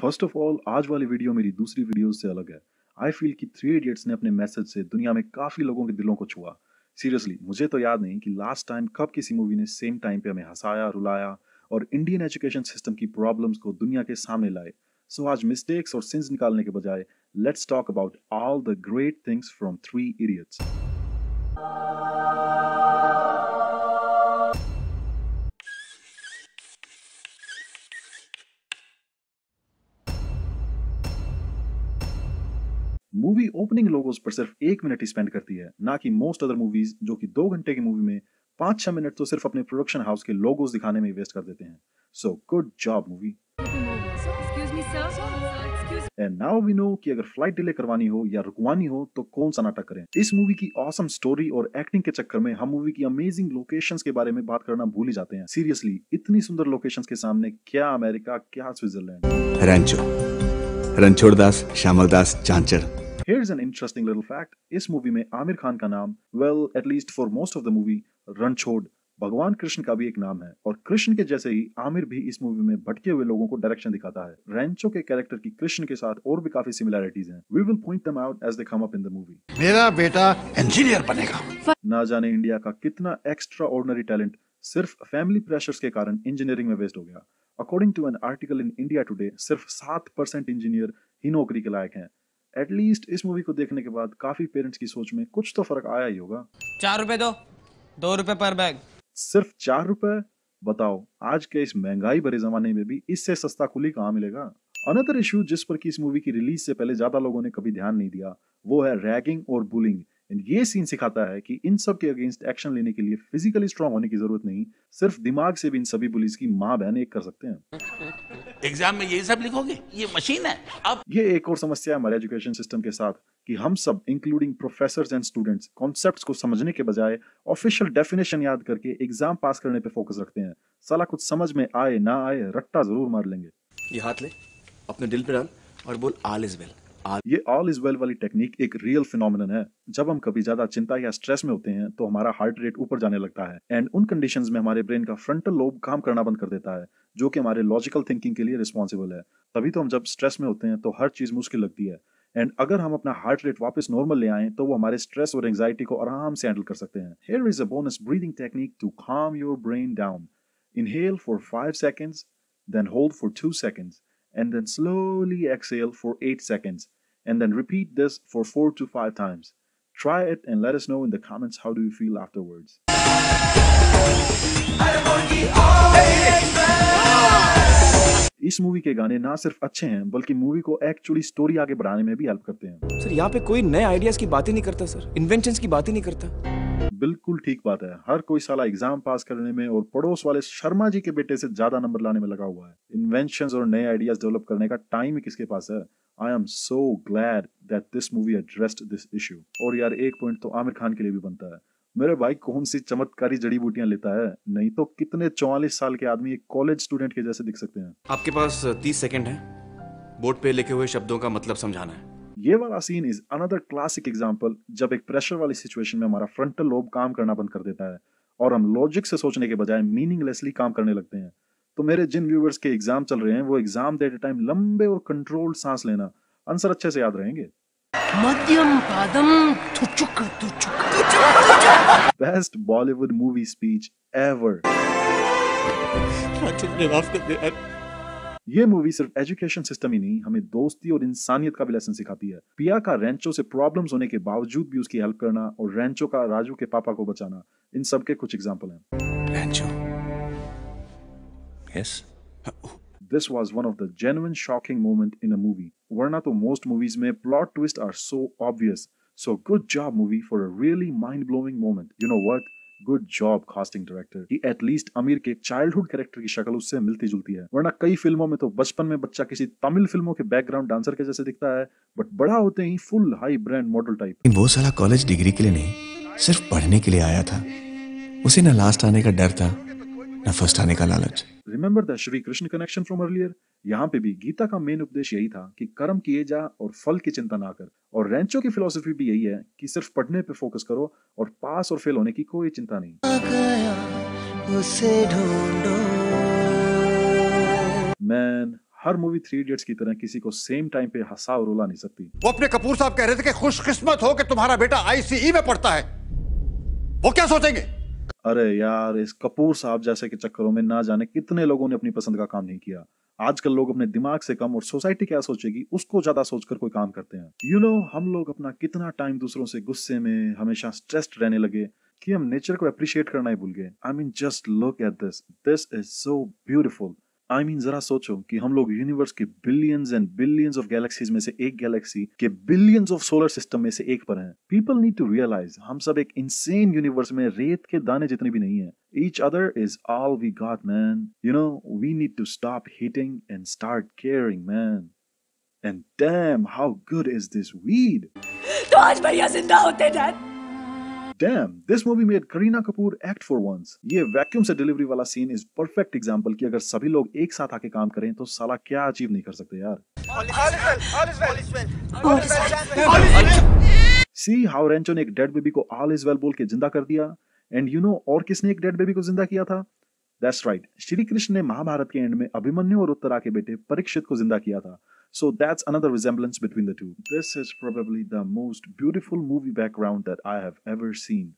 First of all आज वाली video मेरी दूसरी वीडियो से अलग है आई फील कि थ्री इडियट्स ने अपने मैसेज से दुनिया में काफी लोगों के दिलों को छुआ सीरियसली मुझे तो याद नहीं कि लास्ट टाइम कब किसी मूवी ने सेम टाइम पे हमें हंसाया रुलाया और इंडियन एजुकेशन सिस्टम की प्रॉब्लम्स को दुनिया के सामने लाए सो so, आज मिस्टेक्स और सिंस निकालने के बजाय let's talk about all the great things from Three Idiots opening logos पर सिर्फ एक मिनट ही स्पेंड करती है ना कि मोस्ट अदर मूवीज जो कि दो घंटे की मूवी में पांच छह मिनट तो सिर्फ अपने प्रोडक्शन हाउस के लोगोस दिखाने में वेस्ट कर देते हैं so good job movie and now we know कि अगर फ्लाइट डिले करवानी हो या रुकवानी हो तो कौन सा नाटक करें इस मूवी की ऑसम awesome स्टोरी और एक्टिंग के चक्कर में हम मूवी की अमेजिंग लोकेशंस के बारे में बात करना भूल ही जाते हैं सीरियसली इतनी सुंदर लोकेशंस के सामने क्या अमेरिका क्या Switzerland Ranchhod Das Shyamal Das Chanchad Here's an interesting little fact. इस मूवी में आमिर खान का नाम well at least for most of the movie Ranchhod भगवान कृष्ण का भी एक नाम है और कृष्ण के जैसे ही आमिर भी इस मूवी में भटके हुए लोगों को डायरेक्शन दिखाता है रेंचो के कैरेक्टर की कृष्ण के साथ और भी काफी सिमिलैरिटीज हैं we will point them out as they come up in the movie मेरा बेटा इंजीनियर बनेगा ना जाने इंडिया का कितना एक्स्ट्रा ऑर्डिनरी टैलेंट सिर्फ फैमिली प्रेशर्स के कारण इंजीनियरिंग में वेस्ट हो गया according to an article in India Today सिर्फ सात परसेंट इंजीनियर ही नौकरी के लायक हैं एटलीस्ट इस मूवी को देखने के बाद काफी पेरेंट्स की सोच में कुछ तो फर्क आया ही होगा चार रुपए दो दो रुपए पर बैग सिर्फ चार रुपए बताओ आज के इस महंगाई भरे जमाने में भी इससे सस्ता कुली कहाँ मिलेगा अनदर इशू जिस पर की इस मूवी की रिलीज से पहले ज्यादा लोगों ने कभी ध्यान नहीं दिया वो है रैगिंग और बुलिंग एंड ये सीन सिखाता है कि इन सब के अगेंस्ट एक्शन लेने के लिए फिजिकली स्ट्रांग होने की जरूरत नहीं सिर्फ दिमाग से भी इन सभी पुलिस की माँ बहन एक कर सकते हैं एग्जाम में यही सब लिखोगे ये मशीन है अब ये एक और समस्या है हमारे एजुकेशन सिस्टम के साथ कि हम सब including professor and students concept को समझने के बजाय ऑफिशियल डेफिनेशन याद करके एग्जाम पास करने पे फोकस रखते हैं साला कुछ समझ में आए ना आए रट्टा जरूर मार लेंगे ये हाथ ले अपने दिल पे डाल और बोल ऑल इज वेल well. ये ऑल इज वेल वाली टेक्निक एक रियल फिनोमिनन है जब हम कभी ज्यादा चिंता या स्ट्रेस में होते हैं तो हमारा हार्ट रेट ऊपर जाने लगता है एंड उन कंडीशंस में हमारे ब्रेन का फ्रंटल लोब काम करना बंद कर देता है जो कि हमारे लॉजिकल थिंकिंग के लिए रिस्पॉन्सिबल है तभी तो हम जब स्ट्रेस में होते हैं तो हर चीज मुश्किल लगती है एंड अगर हम अपना हार्ट रेट वापस नॉर्मल ले आए तो वो हमारे स्ट्रेस और एंगजाइटी को आराम से हैंडल कर सकते हैं here is a bonus breathing technique to calm your brain down inhale for five seconds then hold for two seconds and then slowly exhale for eight seconds and then repeat this for four to five times. Try it and let us know in the comments how do you feel afterwards. इस movie के गाने ना सिर्फ अच्छे हैं बल्कि movie को actually story आगे बढ़ाने में भी हेल्प करते हैं सर यहाँ पे कोई नए आइडियाज की बात ही नहीं करता सर इन्वेंशन की बात ही नहीं करता बिल्कुल ठीक बात है हर कोई साला एग्जाम पास करने में और पड़ोस वाले शर्मा जी के बेटे से ज्यादा नंबर लाने में लगा हुआ है इन्वेंशन और नए आइडियाज डेवलप करने का टाइम ही किसके पास है I am so glad that this movie addressed this issue और यार एक पॉइंट तो आमिर खान के लिए भी बनता है मेरे भाई कौन सी चमत्कारी जड़ी बूटियां लेता है नहीं तो कितने चौवालीस साल के आदमी एक कॉलेज स्टूडेंट के जैसे दिख सकते हैं आपके पास तीस सेकेंड है बोर्ड पे लिखे हुए शब्दों का मतलब समझाना है ये वाला scene is another classic example जब एक प्रेशर वाली सिचुएशन में हमारा फ्रंटल लोब काम करना बंद कर देता है और हम लॉजिक से सोचने के बजाय मीनिंगलेसली काम करने लगते हैं तो मेरे जिन व्यूवर्स के एग्जाम चल रहे हैं वो एग्जाम देते टाइम लंबे और कंट्रोल्ड सांस लेना आंसर अच्छे से याद रहेंगे मध्यम पादम तुचुक तुचुक best Bollywood movie speech ever माफ कर दे ये मूवी सिर्फ एजुकेशन सिस्टम ही नहीं हमें दोस्ती और इंसानियत का भी लेसन सिखाती है पिया का रेंचो से प्रॉब्लम्स होने के बावजूद भी उसकी हेल्प करना और रेंचो का राजू के पापा को बचाना इन सब के कुछ एग्जाम्पल हैं Rancho yes this was one of the genuine shocking moment in a movie वरना तो मोस्ट मूवीज में plot twist are so obvious so good job movie for a really mind blowing moment you know what good job casting director की at least Aamir के childhood character की शक्ल उससे मिलती जुलती है वरना कई फिल्मों में तो बचपन में बच्चा किसी तमिल फिल्मों के बैकग्राउंड डांसर के जैसे दिखता है बट बड़ा होते ही full high brand model type वो साला कॉलेज डिग्री के लिए नहीं सिर्फ पढ़ने के लिए आया था उसे ना लास्ट आने का डर था ना फर्स्ट आने का लालच remember the Shri Krishna connection from earlier यहाँ पे भी गीता का मेन उपदेश यही था कि कर्म किए जा और फल की चिंता ना कर और रेंचो की फिलोसफी भी यही है कि सिर्फ पढ़ने पे फोकस करो और पास और फेल होने की कोई चिंता नहीं मैन हर मूवी थ्री इडियट्स की तरह किसी को सेम टाइम पे हंसा और रुला नहीं सकती वो अपने कपूर साहब कह रहे थे कि खुशकिस्मत हो कि तुम्हारा बेटा आईसीई e में पढ़ता है वो क्या सोचेंगे अरे यार इस कपूर साहब जैसे के चक्करों में ना जाने कितने लोगों ने अपनी पसंद का काम नहीं किया आजकल लोग अपने दिमाग से कम और सोसाइटी क्या सोचेगी उसको ज्यादा सोचकर कोई काम करते हैं यू you नो know, हम लोग अपना कितना टाइम दूसरों से गुस्से में हमेशा स्ट्रेस्ड रहने लगे कि हम नेचर को अप्रिशिएट करना ही भूल गए I mean just look at this this is so beautiful I I mean mean, जरा सोचो कि हम लोग यूनिवर्स के billions and billions of galaxies में से एक गैलेक्सी के बिलियंस ऑफ सोलर सिस्टम में से एक पर हैं पीपल नीड टू रियलाइज हम सब एक इंसेन यूनिवर्स में रेत के दाने जितने भी नहीं है each other is all we got, man. You know, we need to stop hating and start caring, man. And damn, how good is this weed? तो आज भैया जिंदा होते dad damn this movie made Kareena Kapoor act for once ये vacuum से delivery वाला scene is perfect example कि अगर सभी लोग एक साथ आके काम करें तो साला क्या अचीव नहीं कर सकते यार सी हाउ रेंचो ने एक डेड बेबी को ऑल इज वेल बोल के जिंदा कर दिया एंड यू नो और किसने एक डेड बेबी को जिंदा किया था दैट्स राइट श्री कृष्ण ने महाभारत के एंड में अभिमन्यु और उत्तरा के बेटे परीक्षित को जिंदा किया था So that's another resemblance between the two. This is probably the most beautiful movie background that I have ever seen.